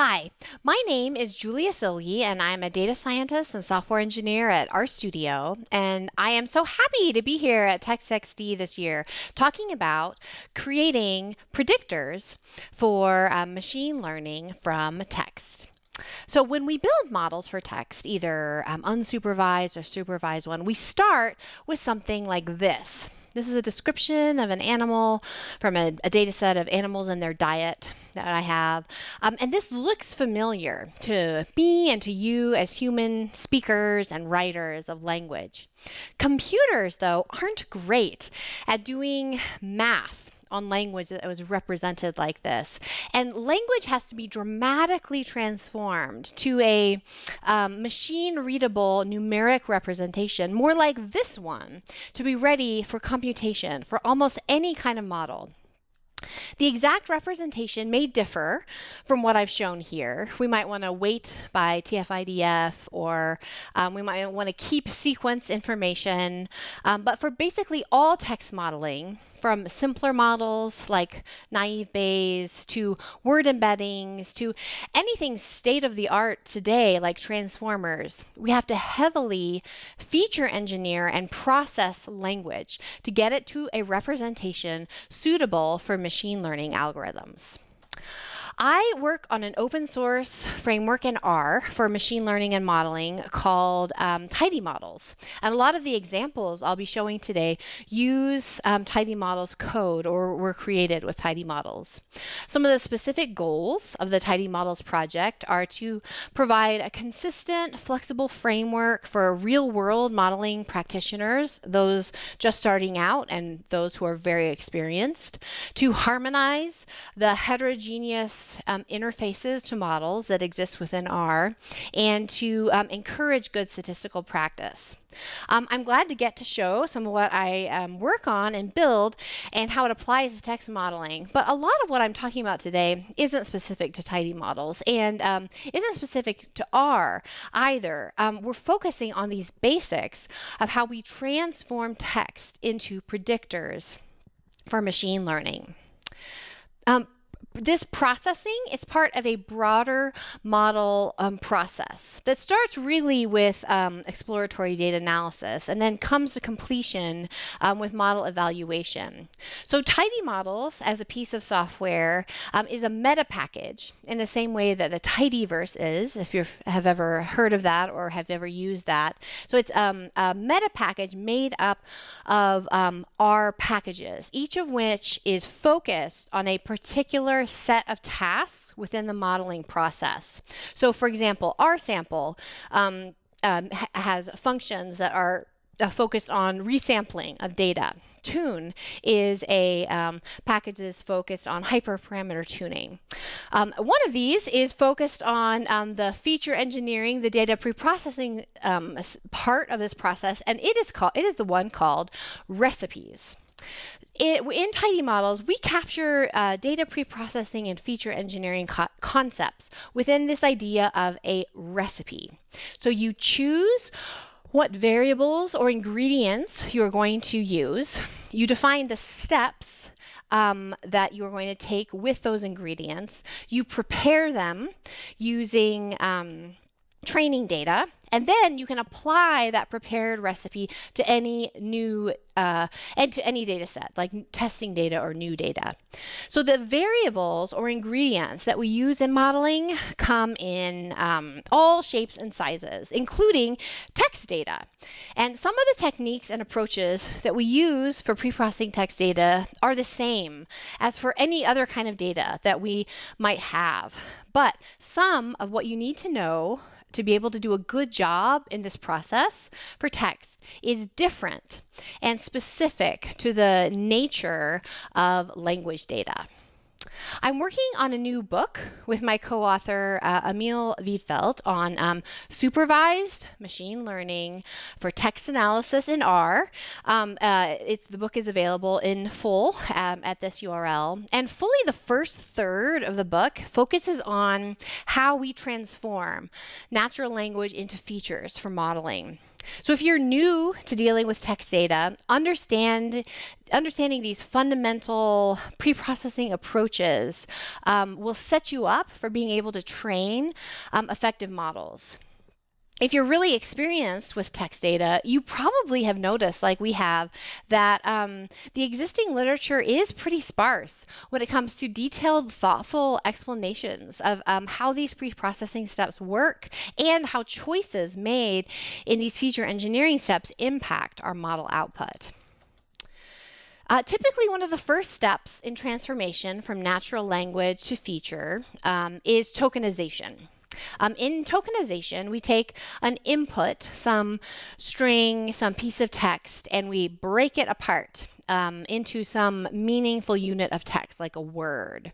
Hi, my name is Julia Silge, and I'm a data scientist and software engineer at RStudio. And I am so happy to be here at TechXD this year talking about creating predictors for uh, machine learning from text. So when we build models for text, either um, unsupervised or supervised one, we start with something like this. This is a description of an animal from a, a data set of animals and their diet that I have. Um, and this looks familiar to me and to you as human speakers and writers of language. Computers, though, aren't great at doing math on language that was represented like this. And language has to be dramatically transformed to a um, machine readable numeric representation, more like this one, to be ready for computation for almost any kind of model. The exact representation may differ from what I've shown here. We might want to weight by TF-IDF, or um, we might want to keep sequence information. Um, but for basically all text modeling, from simpler models like naive Bayes to word embeddings to anything state of the art today like transformers. We have to heavily feature engineer and process language to get it to a representation suitable for machine learning algorithms. I work on an open source framework in R for machine learning and modeling called um, Tidy Models. And a lot of the examples I'll be showing today use um, Tidy Models code or were created with Tidy Models. Some of the specific goals of the Tidy Models project are to provide a consistent, flexible framework for real world modeling practitioners, those just starting out and those who are very experienced, to harmonize the heterogeneous um, interfaces to models that exist within R and to um, encourage good statistical practice. Um, I'm glad to get to show some of what I um, work on and build and how it applies to text modeling. But a lot of what I'm talking about today isn't specific to tidy models and um, isn't specific to R either. we're focusing on these basics of how we transform text into predictors for machine learning. Um, this processing is part of a broader model um, process that starts really with um, exploratory data analysis and then comes to completion um, with model evaluation. So Tidy Models as a piece of software um, is a meta package in the same way that the Tidyverse is, if you have ever heard of that or have ever used that. So it's um, a meta package made up of um, R packages, each of which is focused on a particular set of tasks within the modeling process. So for example, our sample um, um, ha has functions that are uh, focused on resampling of data. Tune is a um, package that is focused on hyperparameter tuning. Um, one of these is focused on um, the feature engineering, the data preprocessing um, part of this process, and it is called it is the one called recipes. It, in tidy models, we capture uh, data preprocessing and feature engineering co concepts within this idea of a recipe. So you choose what variables or ingredients you're going to use. You define the steps um, that you're going to take with those ingredients. You prepare them using um, training data. And then you can apply that prepared recipe to any new uh, and to any data set, like testing data or new data. So the variables or ingredients that we use in modeling come in um, all shapes and sizes, including text data. And some of the techniques and approaches that we use for pre-processing text data are the same as for any other kind of data that we might have. But some of what you need to know to be able to do a good job in this process for text is different and specific to the nature of language data. I'm working on a new book with my co author, uh, Emil Wiedfeld, on um, supervised machine learning for text analysis in R. Um, uh, it's, the book is available in full um, at this URL. And fully the first third of the book focuses on how we transform natural language into features for modeling. So if you're new to dealing with text data, understand understanding these fundamental pre-processing approaches um, will set you up for being able to train um, effective models if you're really experienced with text data, you probably have noticed, like we have, that um, the existing literature is pretty sparse when it comes to detailed, thoughtful explanations of um, how these pre processing steps work and how choices made in these feature engineering steps impact our model output. Uh, typically, one of the first steps in transformation from natural language to feature um, is tokenization. Um, in tokenization, we take an input, some string, some piece of text, and we break it apart. Um, into some meaningful unit of text, like a word.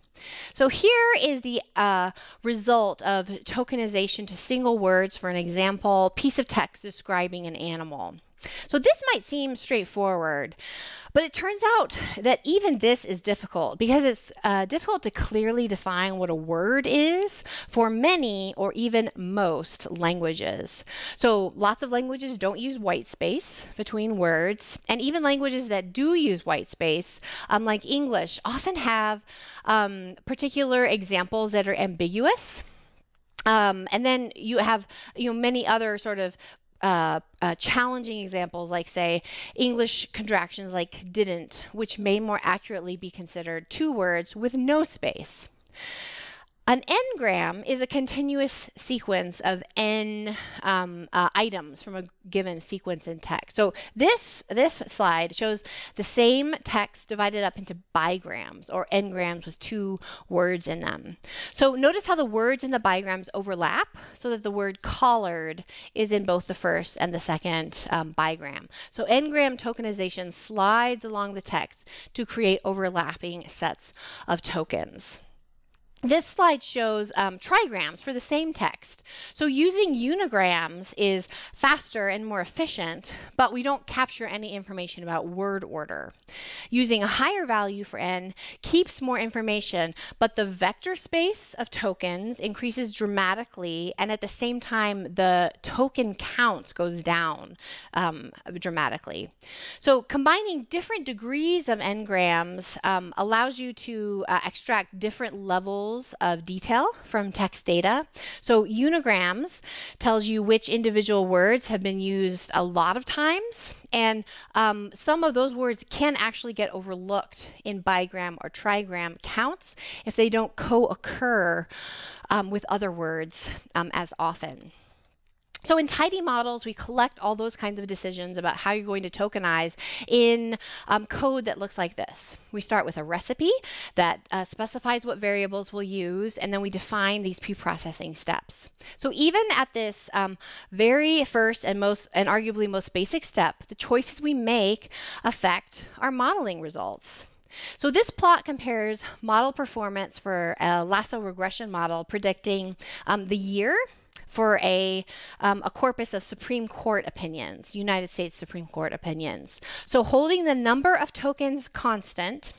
So here is the uh, result of tokenization to single words for an example, piece of text describing an animal. So this might seem straightforward, but it turns out that even this is difficult because it's uh, difficult to clearly define what a word is for many or even most languages. So lots of languages don't use white space between words, and even languages that do use white space, um, like English, often have um, particular examples that are ambiguous. Um, and then you have you know many other sort of uh, uh, challenging examples like, say, English contractions like didn't, which may more accurately be considered two words with no space. An n-gram is a continuous sequence of n um, uh, items from a given sequence in text. So this, this slide shows the same text divided up into bigrams or n-grams with two words in them. So notice how the words in the bigrams overlap so that the word collared is in both the first and the second um, bigram. So n-gram tokenization slides along the text to create overlapping sets of tokens this slide shows um, trigrams for the same text. So using unigrams is faster and more efficient, but we don't capture any information about word order. Using a higher value for n keeps more information, but the vector space of tokens increases dramatically, and at the same time, the token count goes down um, dramatically. So combining different degrees of n grams um, allows you to uh, extract different levels levels of detail from text data. So unigrams tells you which individual words have been used a lot of times. And um, some of those words can actually get overlooked in bigram or trigram counts if they don't co-occur um, with other words um, as often. So in tidy models, we collect all those kinds of decisions about how you're going to tokenize in um, code that looks like this. We start with a recipe that uh, specifies what variables we'll use, and then we define these pre-processing steps. So even at this um, very first and most and arguably most basic step, the choices we make affect our modeling results. So this plot compares model performance for a lasso regression model predicting um, the year for a, um, a corpus of Supreme Court opinions, United States Supreme Court opinions. So holding the number of tokens constant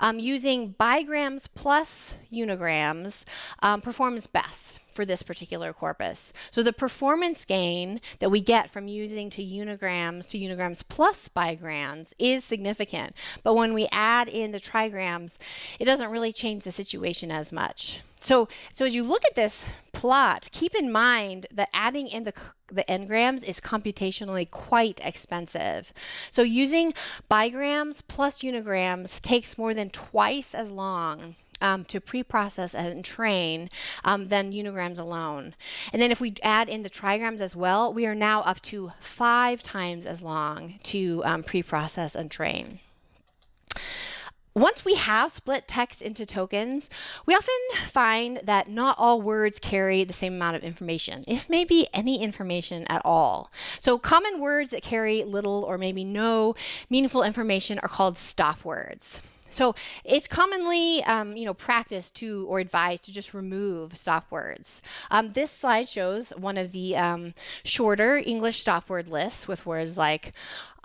um, using bigrams plus unigrams um, performs best for this particular corpus. So the performance gain that we get from using to unigrams to unigrams plus bigrams is significant. But when we add in the trigrams, it doesn't really change the situation as much. So, so as you look at this plot, keep in mind that adding in the, the n-grams is computationally quite expensive. So using bigrams plus unigrams takes more than twice as long um, to pre-process and train um, than unigrams alone. And then if we add in the trigrams as well, we are now up to five times as long to um, pre-process and train. Once we have split text into tokens, we often find that not all words carry the same amount of information, if maybe any information at all. So common words that carry little or maybe no meaningful information are called stop words. So it's commonly, um, you know, practiced to or advised to just remove stop words. Um, this slide shows one of the um, shorter English stop word lists with words like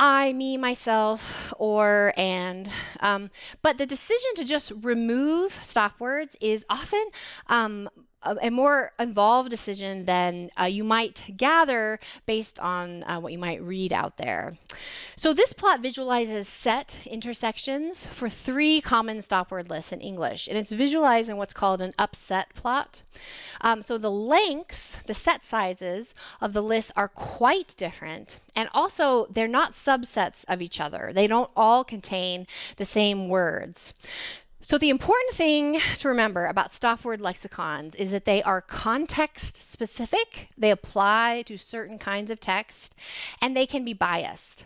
I, me, myself, or, and. Um, but the decision to just remove stop words is often um, a, a, more involved decision than uh, you might gather based on uh, what you might read out there. So this plot visualizes set intersections for three common stop word lists in English, and it's visualized in what's called an upset plot. Um, so the lengths, the set sizes of the lists are quite different, and also they're not sub subsets of each other. They don't all contain the same words. So, the important thing to remember about stop word lexicons is that they are context specific, they apply to certain kinds of text, and they can be biased.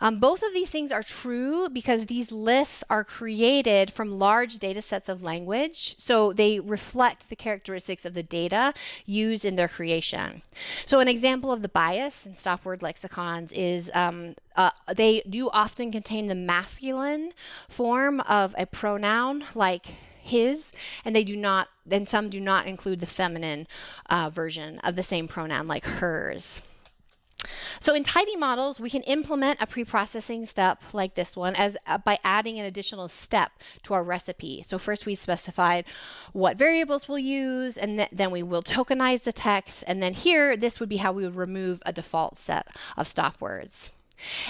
Um, both of these things are true because these lists are created from large data sets of language, so they reflect the characteristics of the data used in their creation. So, an example of the bias in stop word lexicons is um, uh, they do often contain the masculine form of a pronoun like his, and they do not, and some do not include the feminine uh, version of the same pronoun like hers. So in tidy models, we can implement a preprocessing step like this one as uh, by adding an additional step to our recipe. So first we specified what variables we'll use, and th then we will tokenize the text. And then here, this would be how we would remove a default set of stop words.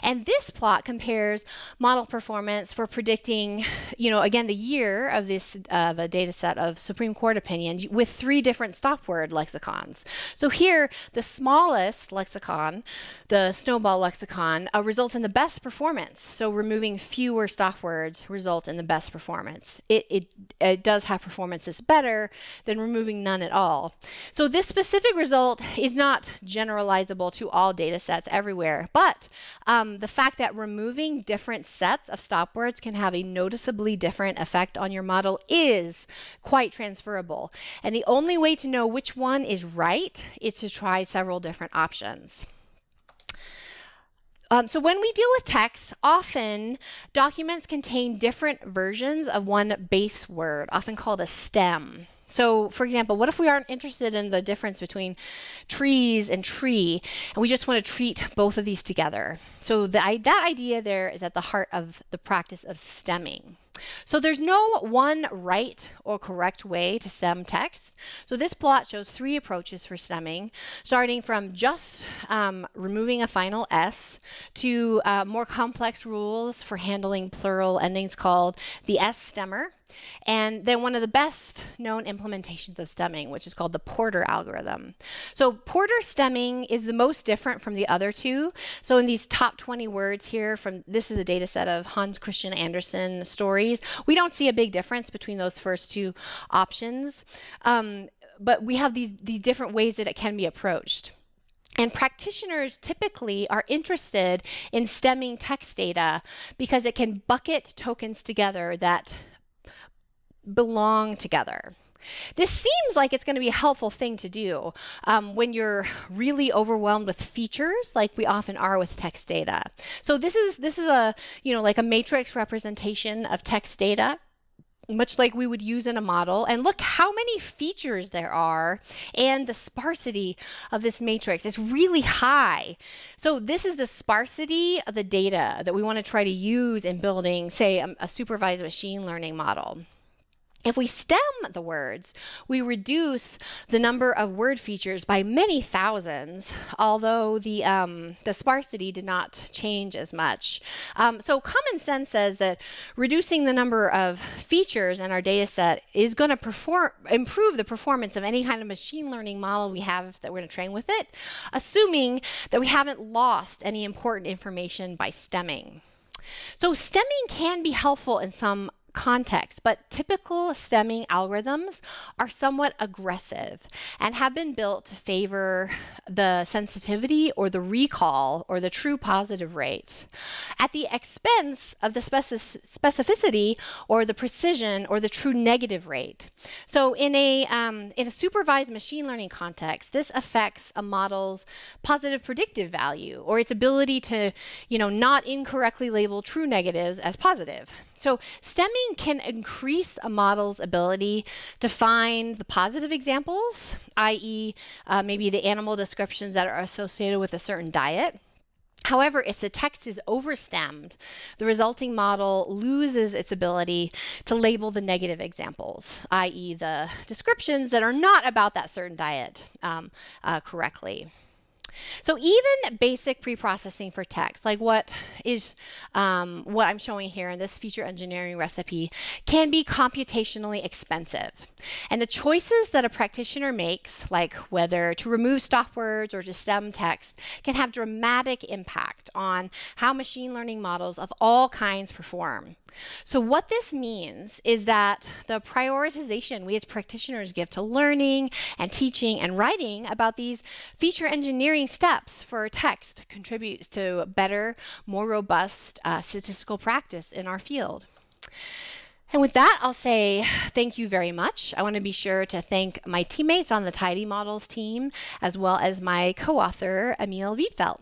And this plot compares model performance for predicting, you know, again, the year of this of a data set of Supreme Court opinions with three different stop word lexicons. So here, the smallest lexicon, the snowball lexicon, uh, results in the best performance. So removing fewer stop words results in the best performance. It, it, it does have performance that's better than removing none at all. So this specific result is not generalizable to all data sets everywhere, but um, the fact that removing different sets of stop words can have a noticeably different effect on your model is quite transferable. And the only way to know which one is right is to try several different options. Um, so when we deal with text, often documents contain different versions of one base word, often called a stem. So, for example, what if we aren't interested in the difference between trees and tree, and we just want to treat both of these together? So, the, I, that idea there is at the heart of the practice of stemming. So, there's no one right or correct way to stem text. So, this plot shows three approaches for stemming, starting from just um, removing a final S to uh, more complex rules for handling plural endings called the S stemmer and then one of the best known implementations of stemming, which is called the Porter algorithm. So Porter stemming is the most different from the other two. So in these top 20 words here from this is a data set of Hans Christian Andersen stories, we don't see a big difference between those first two options. Um, but we have these, these different ways that it can be approached. And practitioners typically are interested in stemming text data because it can bucket tokens together that belong together. This seems like it's going to be a helpful thing to do um, when you're really overwhelmed with features, like we often are with text data. So this is this is a you know like a matrix representation of text data. Much like we would use in a model, and look how many features there are, and the sparsity of this matrix is really high. So, this is the sparsity of the data that we want to try to use in building, say, a, um, a supervised machine learning model. If we stem the words, we reduce the number of word features by many thousands, although the, um, the sparsity did not change as much. Um, so common sense says that reducing the number of features in our data set is going to improve the performance of any kind of machine learning model we have that we're going to train with it, assuming that we haven't lost any important information by stemming. So stemming can be helpful in some context, but typical stemming algorithms are somewhat aggressive and have been built to favor the sensitivity or the recall or the true positive rate at the expense of the specificity or the precision or the true negative rate. So in a, um, in a supervised machine learning context, this affects a model's positive predictive value or its ability to, you know, not incorrectly label true negatives as positive. So stemming can increase a model's ability to find the positive examples, i.e. Uh, maybe the animal descriptions that are associated with a certain diet. However, if the text is overstemmed, the resulting model loses its ability to label the negative examples, i.e., the descriptions that are not about that certain diet, um, uh, correctly. So even basic pre-processing for text, like what is um, what I'm showing here in this feature engineering recipe, can be computationally expensive. And the choices that a practitioner makes, like whether to remove stop words or to stem text, can have dramatic impact on how machine learning models of all kinds perform. So what this means is that the prioritization we as practitioners give to learning and teaching and writing about these feature engineering steps for text contributes to better, more robust uh, statistical practice in our field. And with that, I'll say thank you very much. I want to be sure to thank my teammates on the Tidy Models team, as well as my co author, Emil Wiedfeld.